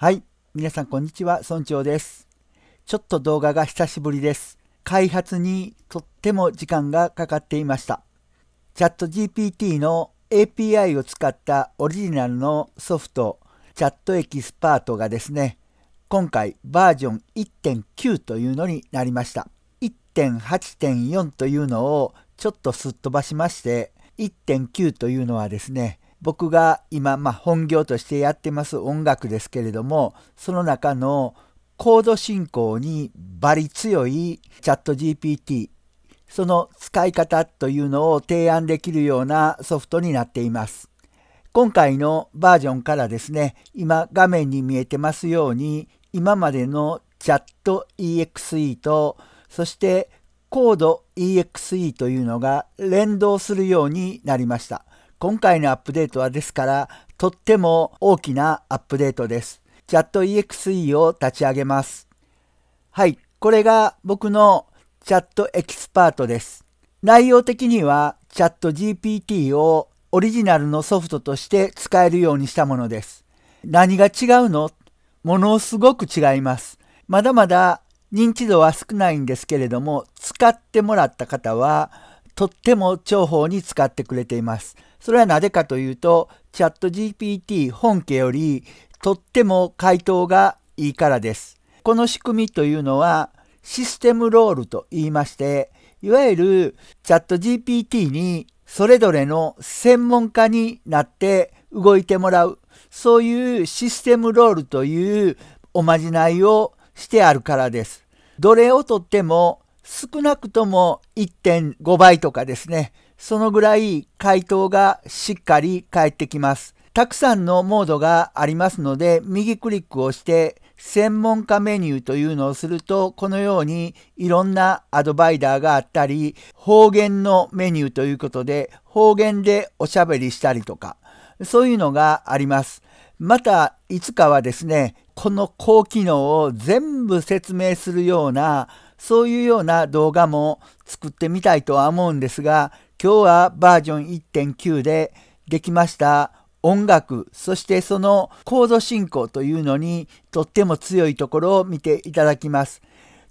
はい。皆さん、こんにちは。村長です。ちょっと動画が久しぶりです。開発にとっても時間がかかっていました。チャット GPT の API を使ったオリジナルのソフト、チャットエキスパートがですね、今回バージョン1.9というのになりました。1.8.4というのをちょっとすっ飛ばしまして、1.9というのはですね、僕が今、まあ、本業としてやってます音楽ですけれどもその中のコード進行にバリ強いチャット GPT その使い方というのを提案できるようなソフトになっています。今回のバージョンからですね、今画面に見えてますように、今までのチャット EXE と、そしてコード EXE というのが連動するようになりました。今回のアップデートはですから、とっても大きなアップデートです。チャット EXE を立ち上げます。はい、これが僕のチャットエキスパートです。内容的にはチャット GPT をオリジナルのソフトとして使えるようにしたものです。何が違うのものすごく違います。まだまだ認知度は少ないんですけれども、使ってもらった方はとっても重宝に使ってくれています。それはなぜかというと、チャット GPT 本家よりとっても回答がいいからです。この仕組みというのはシステムロールと言いまして、いわゆるチャット GPT にそれぞれの専門家になって動いてもらう、そういうシステムロールというおまじないをしてあるからです。どれをとっても少なくとも1.5倍とかですね、そのぐらい回答がしっかり返ってきます。たくさんのモードがありますので、右クリックをして専門家メニューというのをすると、このようにいろんなアドバイダーがあったり、方言のメニューということで、方言でおしゃべりしたりとか、そういうのがあります。また、いつかはですね、この高機能を全部説明するようなそういうような動画も作ってみたいとは思うんですが、今日はバージョン1.9でできました音楽、そしてそのコード進行というのにとっても強いところを見ていただきます。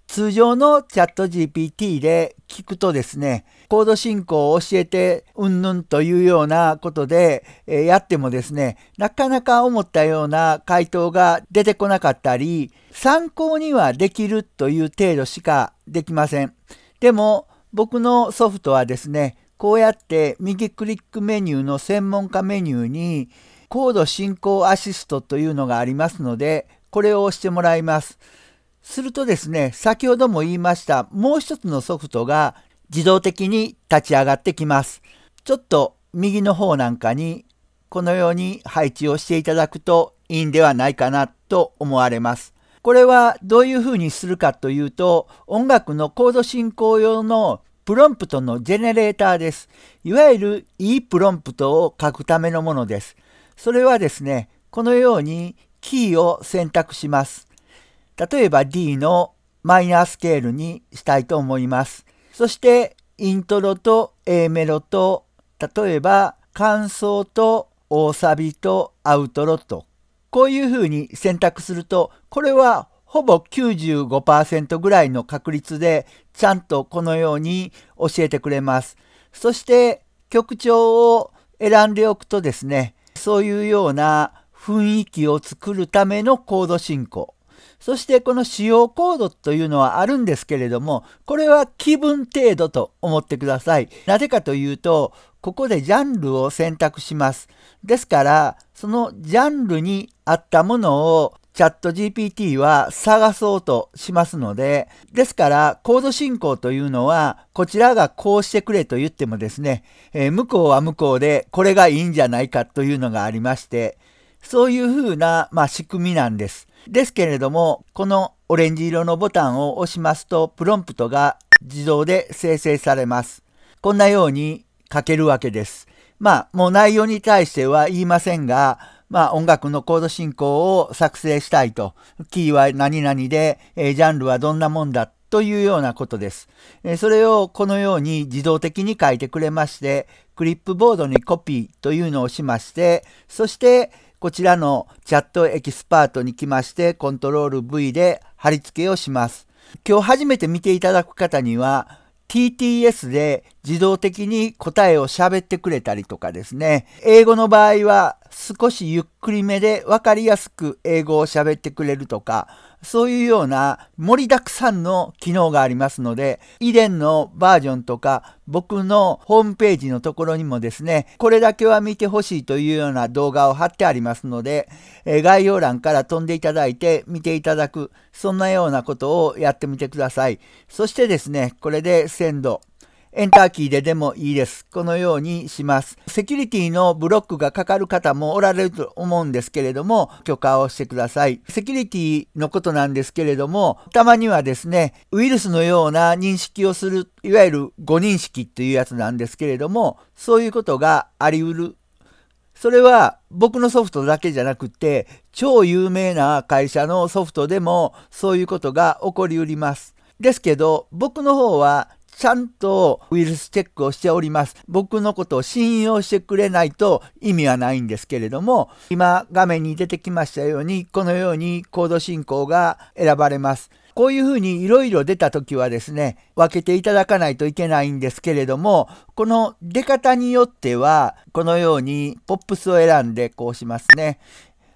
通常のチャット GPT で聞くとですね、コード進行を教えてうんぬんというようなことで、えやってもですね、なかなか思ったような回答が出てこなかったり、参考にはできるという程度しかできません。でも僕のソフトはですね、こうやって右クリックメニューの専門家メニューにコード進行アシストというのがありますので、これを押してもらいます。するとですね、先ほども言いました、もう一つのソフトが自動的に立ち上がってきます。ちょっと右の方なんかにこのように配置をしていただくといいんではないかなと思われます。これはどういうふうにするかというと、音楽のコード進行用のプロンプトのジェネレーターです。いわゆる E プロンプトを書くためのものです。それはですね、このようにキーを選択します。例えば D のマイナースケールにしたいと思います。そしてイントロと A メロと例えば感想と大サビとアウトロとこういうふうに選択するとこれはほぼ95%ぐらいの確率でちゃんとこのように教えてくれます。そして曲調を選んでおくとですねそういうような雰囲気を作るためのコード進行そしてこの使用コードというのはあるんですけれども、これは気分程度と思ってください。なぜかというと、ここでジャンルを選択します。ですから、そのジャンルに合ったものをチャット GPT は探そうとしますので、ですからコード進行というのはこちらがこうしてくれと言ってもですね、えー、向こうは向こうでこれがいいんじゃないかというのがありまして、そういうふうな、まあ、仕組みなんです。ですけれども、このオレンジ色のボタンを押しますと、プロンプトが自動で生成されます。こんなように書けるわけです。まあ、もう内容に対しては言いませんが、まあ、音楽のコード進行を作成したいと、キーは何々で、えジャンルはどんなもんだというようなことです。それをこのように自動的に書いてくれまして、クリップボードにコピーというのをしまして、そしてこちらのチャットエキスパートに来まして、コントロール V で貼り付けをします。今日初めて見ていただく方には、TTS で自動的に答えを喋ってくれたりとかですね。英語の場合は少しゆっくりめで分かりやすく英語を喋ってくれるとか、そういうような盛りだくさんの機能がありますので、以前のバージョンとか、僕のホームページのところにもですね、これだけは見てほしいというような動画を貼ってありますので、え概要欄から飛んでいただいて見ていただく、そんなようなことをやってみてください。そしてですね、これで鮮度、エンターキーででもいいです。このようにします。セキュリティのブロックがかかる方もおられると思うんですけれども、許可をしてください。セキュリティのことなんですけれども、たまにはですね、ウイルスのような認識をする、いわゆる誤認識っていうやつなんですけれども、そういうことがあり得る。それは僕のソフトだけじゃなくて、超有名な会社のソフトでもそういうことが起こりうります。ですけど、僕の方はちゃんとウイルスチェックをしております。僕のことを信用してくれないと意味はないんですけれども、今画面に出てきましたように、このようにコード進行が選ばれます。こういうふうにいろいろ出た時はですね、分けていただかないといけないんですけれども、この出方によっては、このようにポップスを選んでこうしますね。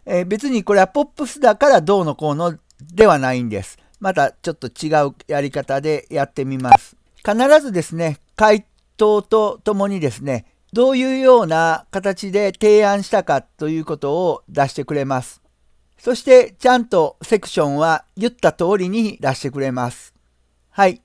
えー、別にこれはポップスだからどうのこうのではないんです。またちょっと違うやり方でやってみます。必ずですね、回答とともにですね、どういうような形で提案したかということを出してくれます。そしてちゃんとセクションは言った通りに出してくれます。はい。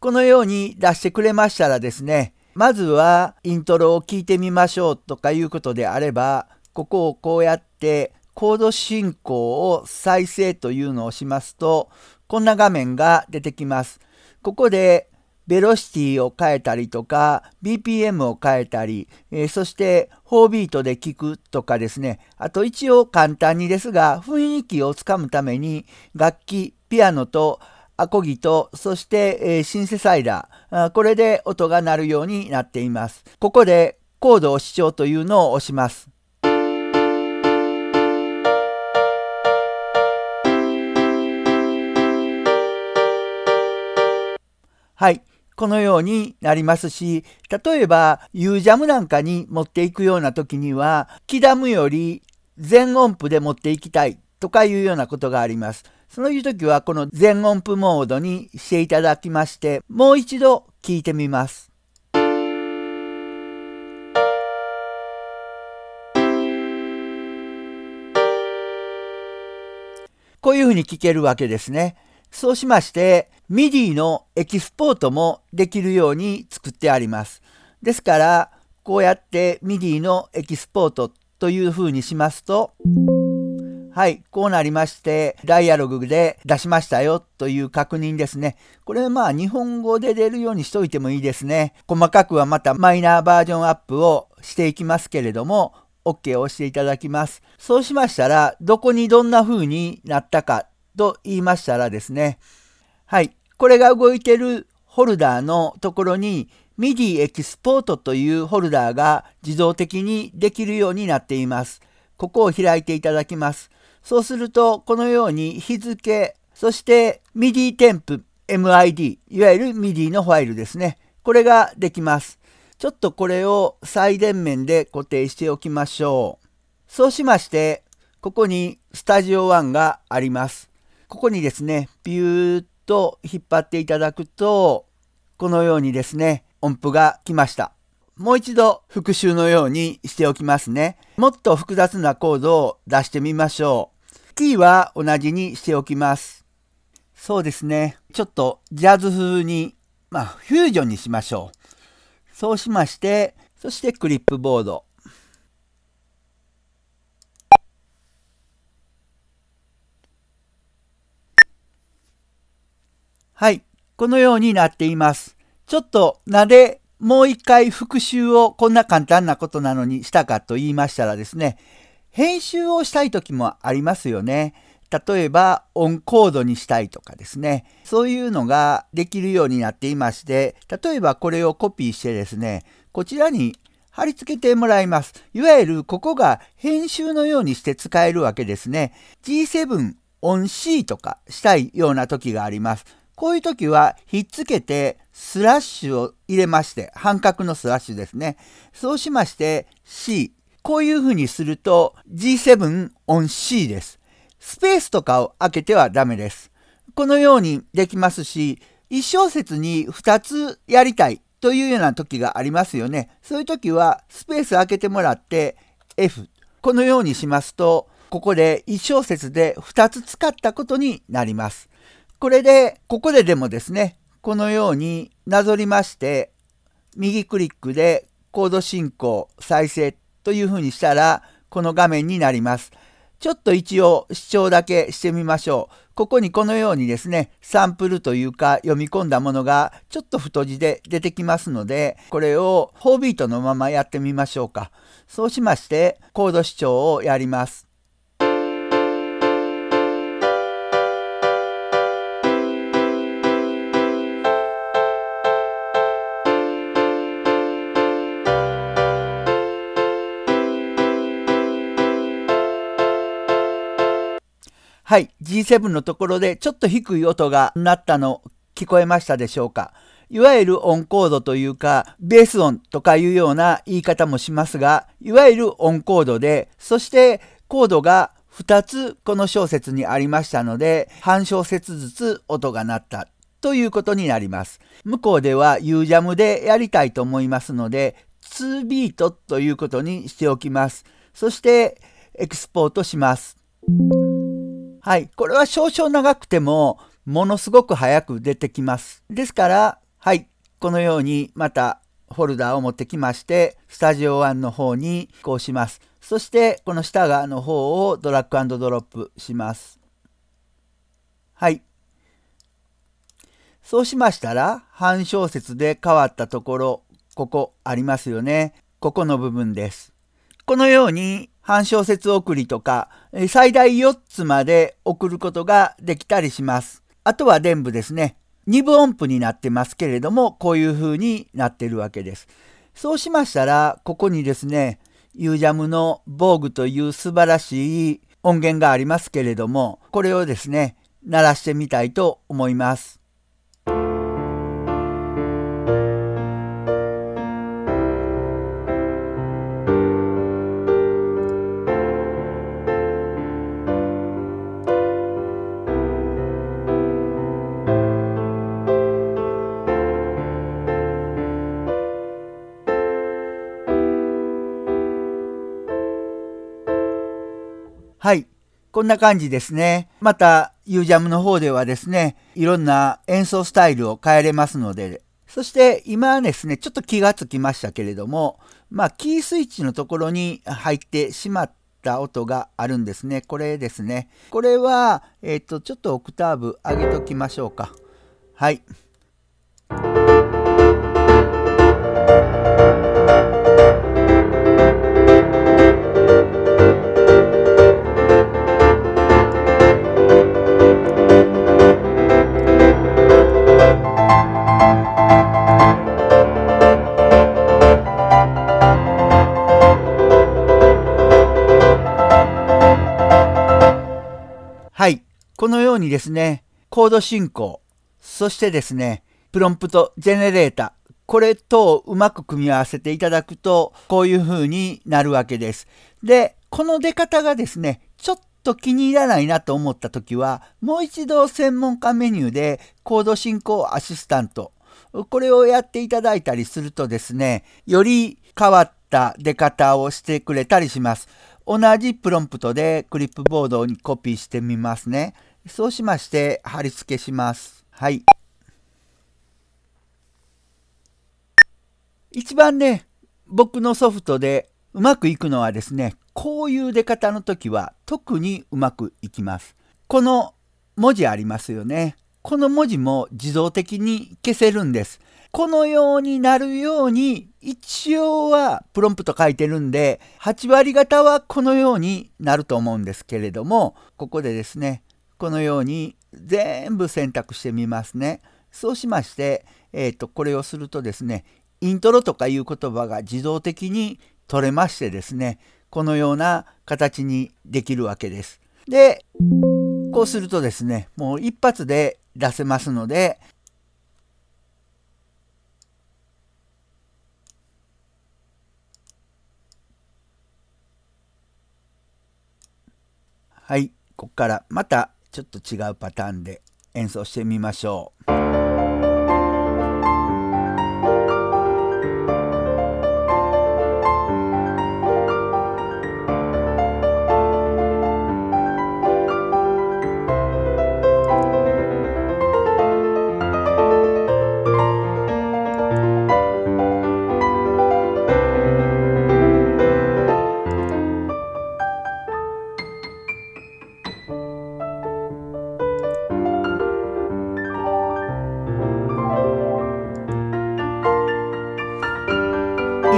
このように出してくれましたらですね、まずはイントロを聞いてみましょうとかいうことであれば、ここをこうやってコード進行を再生というのをしますと、こんな画面が出てきます。ここでベロシティを変えたりとか、BPM を変えたり、えー、そして4ビートで聴くとかですね、あと一応簡単にですが、雰囲気をつかむために楽器、ピアノとアコギと、そして、えー、シンセサイダー、これで音が鳴るようになっています。ここでコードを視聴というのを押します。はい。このようになりますし、例えば、ユージャムなんかに持っていくような時には、キダムより全音符で持っていきたいとかいうようなことがあります。そういう時は、この全音符モードにしていただきまして、もう一度聞いてみます。こういうふうに聞けるわけですね。そうしまして、MIDI のエキスポートもできるように作ってあります。ですから、こうやって MIDI のエキスポートという風にしますと、はい、こうなりまして、ダイアログで出しましたよという確認ですね。これまあ日本語で出るようにしといてもいいですね。細かくはまたマイナーバージョンアップをしていきますけれども、OK を押していただきます。そうしましたら、どこにどんな風になったかと言いましたらですね、はい。これが動いてるホルダーのところに MIDI エキスポートというホルダーが自動的にできるようになっています。ここを開いていただきます。そうすると、このように日付、そして MIDI 添付、MID、いわゆる MIDI のファイルですね。これができます。ちょっとこれを最電面で固定しておきましょう。そうしまして、ここにスタジオ1があります。ここにですね、ビューっと引っ張っていただくと、このようにですね、音符が来ました。もう一度復習のようにしておきますね。もっと複雑なコードを出してみましょう。キーは同じにしておきます。そうですね。ちょっとジャズ風に、まあ、フュージョンにしましょう。そうしまして、そしてクリップボード。はい、このようになっています。ちょっとなでもう一回復習をこんな簡単なことなのにしたかと言いましたらですね、編集をしたい時もありますよね。例えばオンコードにしたいとかですねそういうのができるようになっていまして例えばこれをコピーしてですねこちらに貼り付けてもらいますいわゆるここが編集のようにして使えるわけですね G7 オン C とかしたいような時がありますこういう時はひっつけてスラッシュを入れまして、半角のスラッシュですね。そうしまして C。こういうふうにすると G7 on C です。スペースとかを開けてはダメです。このようにできますし、1小節に2つやりたいというような時がありますよね。そういう時はスペース開けてもらって F。このようにしますと、ここで1小節で2つ使ったことになります。これで、ここででもですね、このようになぞりまして、右クリックでコード進行、再生というふうにしたら、この画面になります。ちょっと一応視聴だけしてみましょう。ここにこのようにですね、サンプルというか読み込んだものがちょっと太字で出てきますので、これを4ビートのままやってみましょうか。そうしまして、コード視聴をやります。はい、G7 のところでちょっと低い音が鳴ったの聞こえましたでしょうかいわゆるオンコードというか、ベース音とかいうような言い方もしますが、いわゆるオンコードで、そしてコードが2つこの小節にありましたので、半小節ずつ音が鳴ったということになります。向こうでは U ジャムでやりたいと思いますので、2ビートということにしておきます。そして、エクスポートします。はい。これは少々長くても、ものすごく早く出てきます。ですから、はい。このように、また、フォルダを持ってきまして、スタジオ1の方に移行します。そして、この下側の方をドラッグドロップします。はい。そうしましたら、半小節で変わったところ、ここありますよね。ここの部分です。このように半小節送りとか、最大4つまで送ることができたりします。あとは全部ですね。二分音符になってますけれども、こういう風になってるわけです。そうしましたら、ここにですね、ユージャムの防具という素晴らしい音源がありますけれども、これをですね、鳴らしてみたいと思います。こんな感じですね。また、ユージャムの方ではですね、いろんな演奏スタイルを変えれますので、そして今ですね、ちょっと気がつきましたけれども、まあ、キースイッチのところに入ってしまった音があるんですね。これですね。これは、えっ、ー、と、ちょっとオクターブ上げときましょうか。はい。このようにですね、コード進行、そしてですね、プロンプト、ジェネレータ、これとうまく組み合わせていただくと、こういう風になるわけです。で、この出方がですね、ちょっと気に入らないなと思った時は、もう一度専門家メニューでコード進行アシスタント、これをやっていただいたりするとですね、より変わった出方をしてくれたりします。同じプロンプトでクリップボードにコピーしてみますね。そうしまして貼り付けします。はい。一番ね、僕のソフトでうまくいくのはですね、こういう出方の時は特にうまくいきます。この文字ありますよね。この文字も自動的に消せるんです。このようになるように一応はプロンプト書いてるんで8割方はこのようになると思うんですけれどもここでですねこのように全部選択してみますね。そうしまして、えー、とこれをするとですねイントロとかいう言葉が自動的に取れましてですねこのような形にできるわけです。でこうするとですねもう一発で出せますのではいここからまたちょっと違うパターンで演奏してみましょう。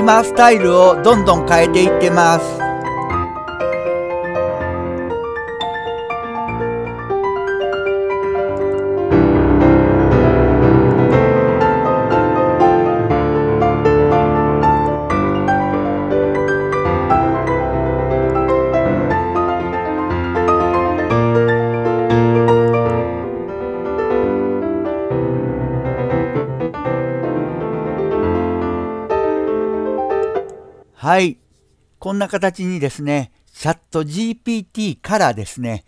マスタイルをどんどん変えていってますはい。こんな形にですね、チャット GPT からですね、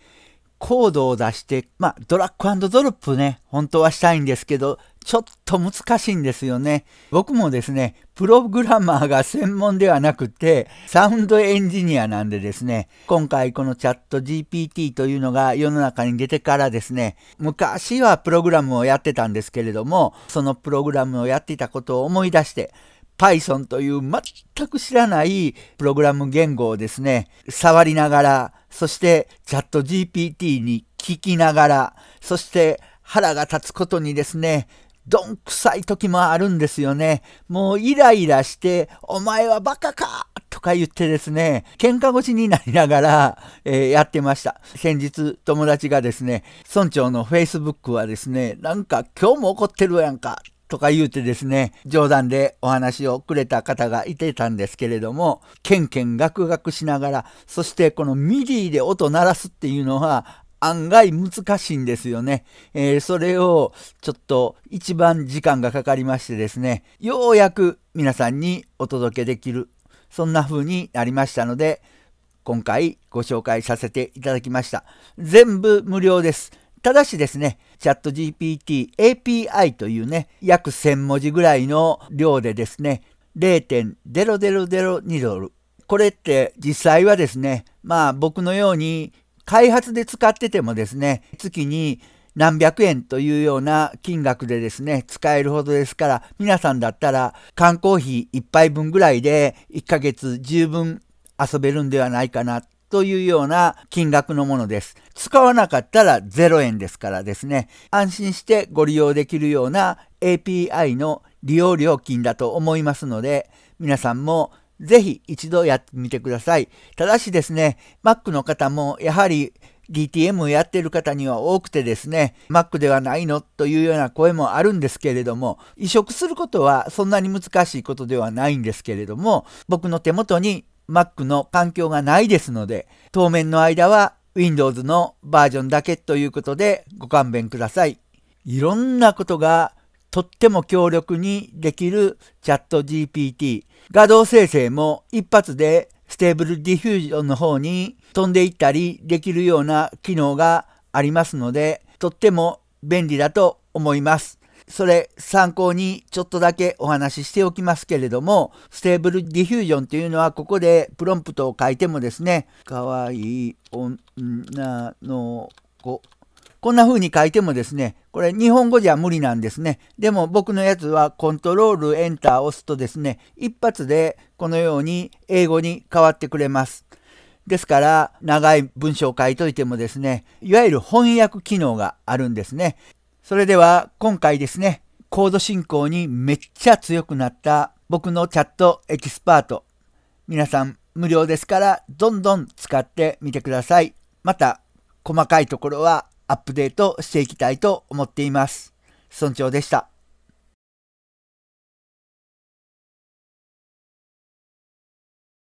コードを出して、まあ、ドラッグドロップね、本当はしたいんですけど、ちょっと難しいんですよね。僕もですね、プログラマーが専門ではなくて、サウンドエンジニアなんでですね、今回このチャット GPT というのが世の中に出てからですね、昔はプログラムをやってたんですけれども、そのプログラムをやっていたことを思い出して、Python という全く知らないプログラム言語をですね、触りながら、そしてチャット GPT に聞きながら、そして腹が立つことにですね、どんくさい時もあるんですよね。もうイライラして、お前はバカかとか言ってですね、喧嘩腰になりながら、えー、やってました。先日友達がですね、村長の Facebook はですね、なんか今日も怒ってるやんかとか言うてですね、冗談でお話をくれた方がいてたんですけれども、ケンケンガクガクしながら、そしてこのミディで音鳴らすっていうのは、案外難しいんですよね。えー、それをちょっと一番時間がかかりましてですね、ようやく皆さんにお届けできる、そんな風になりましたので、今回ご紹介させていただきました。全部無料です。ただしですね、チャット GPT API というね、約1000文字ぐらいの量でですね、0.0002ドル。これって実際はですね、まあ僕のように開発で使っててもですね、月に何百円というような金額でですね、使えるほどですから、皆さんだったら缶コーヒー1杯分ぐらいで1ヶ月十分遊べるんではないかなというような金額のものです。使わなかったら0円ですからですね、安心してご利用できるような API の利用料金だと思いますので、皆さんもぜひ一度やってみてください。ただしですね、Mac の方もやはり DTM をやってる方には多くてですね、Mac ではないのというような声もあるんですけれども、移植することはそんなに難しいことではないんですけれども、僕の手元に Mac の環境がないですので、当面の間は Windows のバージョンだけということでご勘弁ください。いろんなことがとっても強力にできるチャット GPT。画像生成も一発でステーブルディフュージョンの方に飛んでいったりできるような機能がありますので、とっても便利だと思います。それ参考にちょっとだけお話ししておきますけれども、ステーブルディフュージョンというのはここでプロンプトを書いてもですね、かわいい女の子。こんな風に書いてもですね、これ日本語じゃ無理なんですね。でも僕のやつはコントロールエンター押すとですね、一発でこのように英語に変わってくれます。ですから、長い文章を書いといてもですね、いわゆる翻訳機能があるんですね。それでは今回ですね、コード進行にめっちゃ強くなった僕のチャットエキスパート。皆さん無料ですからどんどん使ってみてください。また細かいところはアップデートしていきたいと思っています。村長でした。